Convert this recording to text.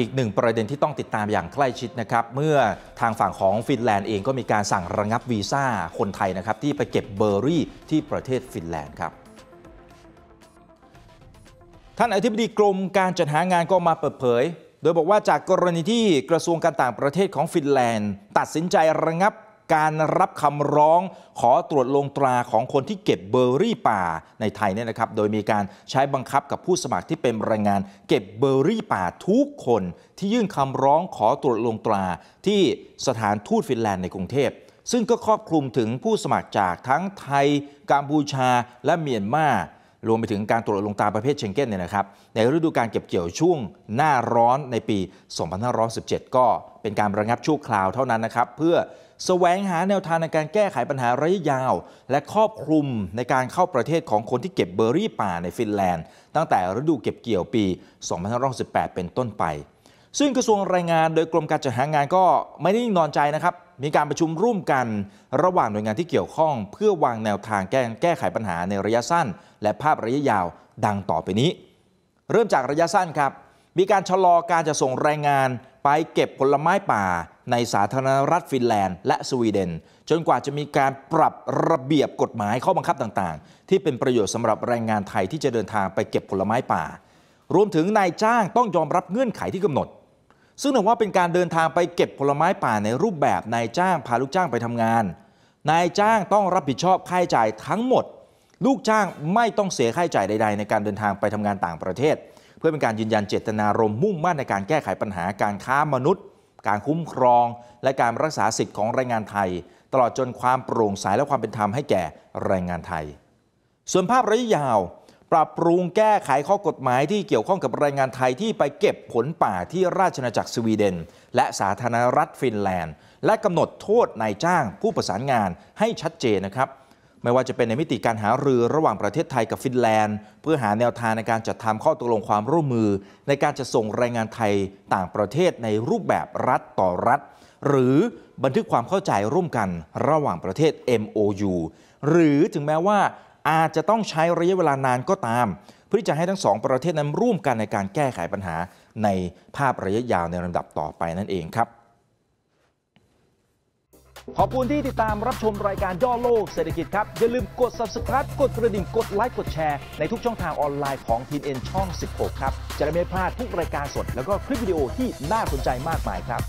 อีกหนึ่งประเด็นที่ต้องติดตามอย่างใกล้ชิดนะครับเมื่อทางฝั่งของฟินแลนด์เองก็มีการสั่งระงับวีซ่าคนไทยนะครับที่ไปเก็บเบอร์รี่ที่ประเทศฟินแลนด์ครับท่านอธิบดีกรมการจัดหางานก็มาเปิดเผย โดยบอกว่าจากกรณีที่กระทรวงการต่างประเทศของฟินแลนด์ ตัดสินใจระงับการรับคำร้องขอตรวจลงตราของคนที่เก็บเบอร์รี่ป่าในไทยเนี่ยนะครับ โดยมีการใช้บังคับกับผู้สมัครที่เป็นแรงงานเก็บเบอร์รี่ป่าทุกคน ที่ยื่นคำร้องขอตรวจลงตราที่สถานทูตฟินแลนด์ในกรุงเทพ ซึ่งก็ครอบคลุมถึงผู้สมัครจากทั้งไทยกัมพูชาและเมียนมารวมไปถึงการตรวจลงตาประเภทเชงเก้นเนี่ยนะครับ ในฤดูการเก็บเกี่ยวช่วงหน้าร้อนในปี 2517 ก็เป็นการระงับชั่วคราวเท่านั้นนะครับเพื่อแสวงหาแนวทางในการแก้ไขปัญหาระยะยาว และครอบคลุมในการเข้าประเทศของคนที่เก็บเบอร์รี่ป่าในฟินแลนด์ ตั้งแต่ฤดูเก็บเกี่ยวปี 2518 เป็นต้นไปซึ่ง กระทรวงแรงงานโดยกรมการจัดหางานก็ไม่ได้นิ่งนอนใจนะครับ มีการประชุมร่วมกัน ระหว่างหน่วยงานที่เกี่ยวข้อง เพื่อวางแนวทางแก้แก้ไขปัญหาในระยะสั้น และภาพระยะยาวดังต่อไปนี้ เริ่มจากระยะสั้นครับ มีการชะลอการจะส่งแรงงานไปเก็บผลไม้ป่าในสาธารณรัฐฟินแลนด์และสวีเดน จนกว่าจะมีการปรับระเบียบกฎหมายข้อบังคับต่างๆ ที่เป็นประโยชน์สำหรับแรงงานไทยที่จะเดินทางไปเก็บผลไม้ป่า รวมถึงนายจ้างต้องยอมรับเงื่อนไขที่กำหนดซึ่งถือว่าเป็นการเดินทางไปเก็บผลไม้ป่าในรูปแบบ นายจ้างพาลูกจ้างไปทำงาน นายจ้างต้องรับผิดชอบค่าใช้จ่ายทั้งหมด ลูกจ้างไม่ต้องเสียค่าใช้จ่ายใด ๆ ในการเดินทางไปทำงานต่างประเทศ เพื่อเป็นการยืนยันเจตนารมณ์มุ่งมั่นในการแก้ไขปัญหาการค้ามนุษย์ การคุ้มครอง และการรักษาสิทธิ์ของแรงงานไทย ตลอดจนความโปร่งใสและความเป็นธรรมให้แก่แรงงานไทย ส่วนภาพระยะยาวปรับปรุงแก้ไขข้อกฎหมายที่เกี่ยวข้องกับแรงงานไทยที่ไปเก็บผลป่าที่ราชนาจักรสวีเดน และสาธารณรัฐฟินแลนด์และกำหนดโทษนายจ้างผู้ประสานงานให้ชัดเจนนะครับ ไม่ว่าจะเป็นในมิติการหารือระหว่างประเทศไทยกับฟินแลนด์เพื่อหาแนวทางในการจัดทำข้อตกลงความร่วมมือในการจะส่งแรงงานไทยต่างประเทศในรูปแบบรัฐต่อรัฐ หรือบันทึกความเข้าใจร่วมกันระหว่างประเทศ MOU หรือถึงแม้ว่าอาจจะต้องใช้ระยะเวลานานก็ตามเพื่อจะให้ทั้งสองประเทศนั้นร่วมกันในการแก้ไขปัญหาในภาพระยะยาวในลำดับต่อไปนั่นเองครับ ขอบคุณที่ติดตามรับชมรายการย่อโลกเศรษฐกิจครับ อย่าลืมกด subscribe กดกระดิ่งกดไลค์กดแชร์ในทุกช่องทางออนไลน์ของทีเอ็นช่อง 16 ครับ จะได้ไม่พลาดทุกรายการสดแล้วก็คลิปวิดีโอที่น่าสนใจมากมายครับ